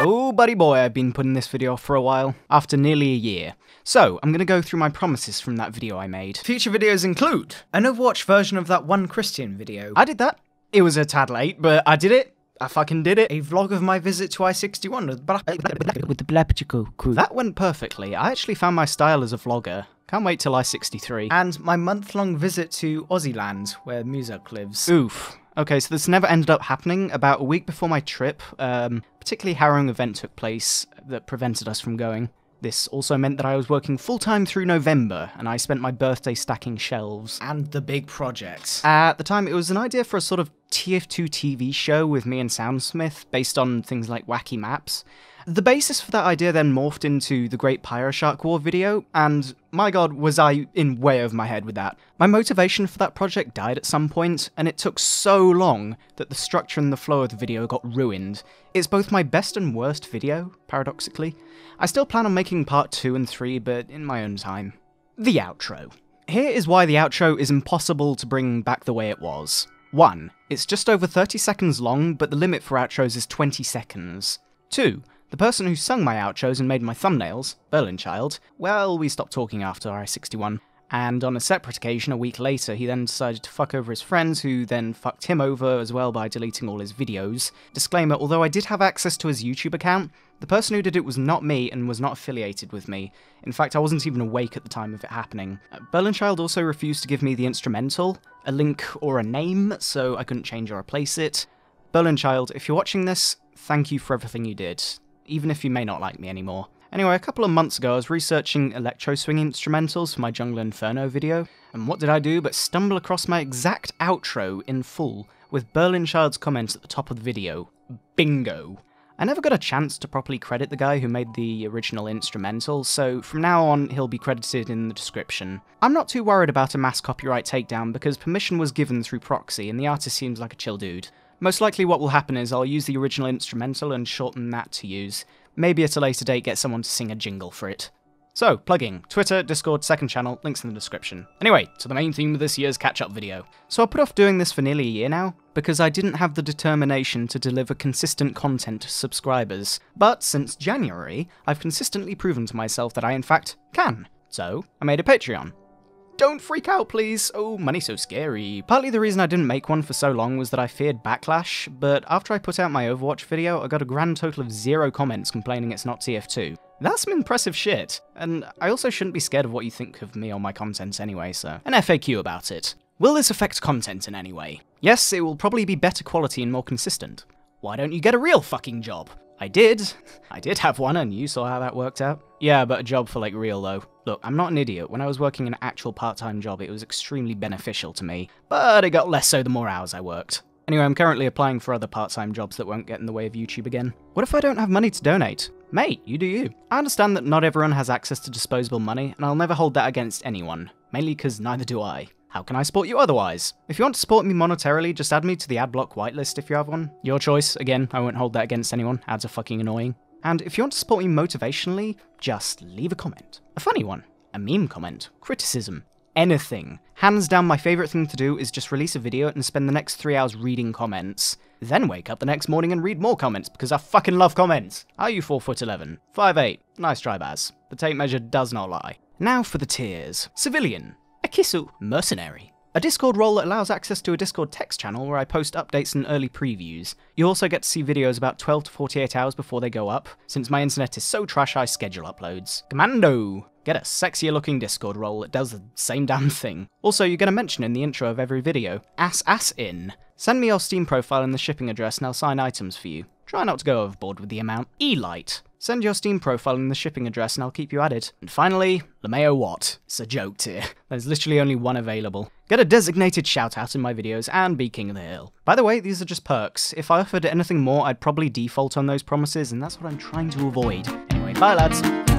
Oh buddy boy, I've been putting this video off for a while, after nearly a year. So, I'm gonna go through my promises from that video I made. Future videos include an Overwatch version of that one Christian video. I did that. It was a tad late, but I did it. I fucking did it. A vlog of my visit to I-61 with, the crew. That went perfectly. I actually found my style as a vlogger. Can't wait till I-63. And my month-long visit to Aussie land, where Muzak lives. Oof. Okay, so this never ended up happening. About a week before my trip, um, particularly harrowing event took place that prevented us from going. This also meant that I was working full time through November, and I spent my birthday stacking shelves. And the big projects. At the time, it was an idea for a sort of TF2 TV show with me and Soundsmith based on things like wacky maps. The basis for that idea then morphed into the Great Pyro Shark War video, and my god, was I in way over my head with that. My motivation for that project died at some point, and it took so long that the structure and the flow of the video got ruined. It's both my best and worst video, paradoxically. I still plan on making part 2 and 3, but in my own time. The outro. Here is why the outro is impossible to bring back the way it was. 1. It's just over 30 seconds long, but the limit for outros is 20 seconds. 2. The person who sung my outros and made my thumbnails, Berlin Child. well, we stopped talking after I 61 and on a separate occasion, a week later, he then decided to fuck over his friends, who then fucked him over as well by deleting all his videos. Disclaimer although I did have access to his YouTube account, the person who did it was not me and was not affiliated with me. In fact, I wasn't even awake at the time of it happening. Uh, Berlinchild also refused to give me the instrumental, a link, or a name, so I couldn't change or replace it. Berlinchild, if you're watching this, thank you for everything you did, even if you may not like me anymore. Anyway, a couple of months ago I was researching electro swing instrumentals for my Jungle Inferno video, and what did I do but stumble across my exact outro in full with Berlinshard's comments at the top of the video. Bingo! I never got a chance to properly credit the guy who made the original instrumental, so from now on he'll be credited in the description. I'm not too worried about a mass copyright takedown because permission was given through proxy and the artist seems like a chill dude. Most likely what will happen is I'll use the original instrumental and shorten that to use, Maybe at a later date get someone to sing a jingle for it. So, plugging Twitter, Discord, second channel, links in the description. Anyway, to the main theme of this year's catch up video. So, I put off doing this for nearly a year now because I didn't have the determination to deliver consistent content to subscribers. But since January, I've consistently proven to myself that I, in fact, can. So, I made a Patreon. Don't freak out, please! Oh, money's so scary. Partly the reason I didn't make one for so long was that I feared backlash, but after I put out my Overwatch video, I got a grand total of zero comments complaining it's not TF2. That's some impressive shit, and I also shouldn't be scared of what you think of me or my content anyway, so an FAQ about it. Will this affect content in any way? Yes, it will probably be better quality and more consistent. Why don't you get a real fucking job? I did. I did have one, and you saw how that worked out. Yeah, but a job for like real though. Look, I'm not an idiot. When I was working an actual part-time job, it was extremely beneficial to me, but it got less so the more hours I worked. Anyway, I'm currently applying for other part-time jobs that won't get in the way of YouTube again. What if I don't have money to donate? Mate, you do you. I understand that not everyone has access to disposable money, and I'll never hold that against anyone, mainly because neither do I. How can I support you otherwise? If you want to support me monetarily, just add me to the adblock whitelist if you have one. Your choice, again, I won't hold that against anyone, ads are fucking annoying. And if you want to support me motivationally, just leave a comment. A funny one, a meme comment, criticism, anything. Hands down, my favourite thing to do is just release a video and spend the next three hours reading comments. Then wake up the next morning and read more comments, because I fucking love comments. Are you 4 foot 11? 5'8". Nice try, Baz. The tape measure does not lie. Now for the tiers. Civilian. Akisu Mercenary, a Discord role that allows access to a Discord text channel where I post updates and early previews. You also get to see videos about 12 to 48 hours before they go up, since my internet is so trash I schedule uploads. Commando! Get a sexier looking Discord role that does the same damn thing. Also, you get a mention in the intro of every video, ass ass in. Send me your Steam profile and the shipping address and I'll sign items for you. Try not to go overboard with the amount. e Send your Steam profile and the shipping address and I'll keep you added. And finally, Lameo Watt. It's a joke tier. There's literally only one available. Get a designated shoutout in my videos and be king of the hill. By the way, these are just perks. If I offered anything more, I'd probably default on those promises and that's what I'm trying to avoid. Anyway, bye lads.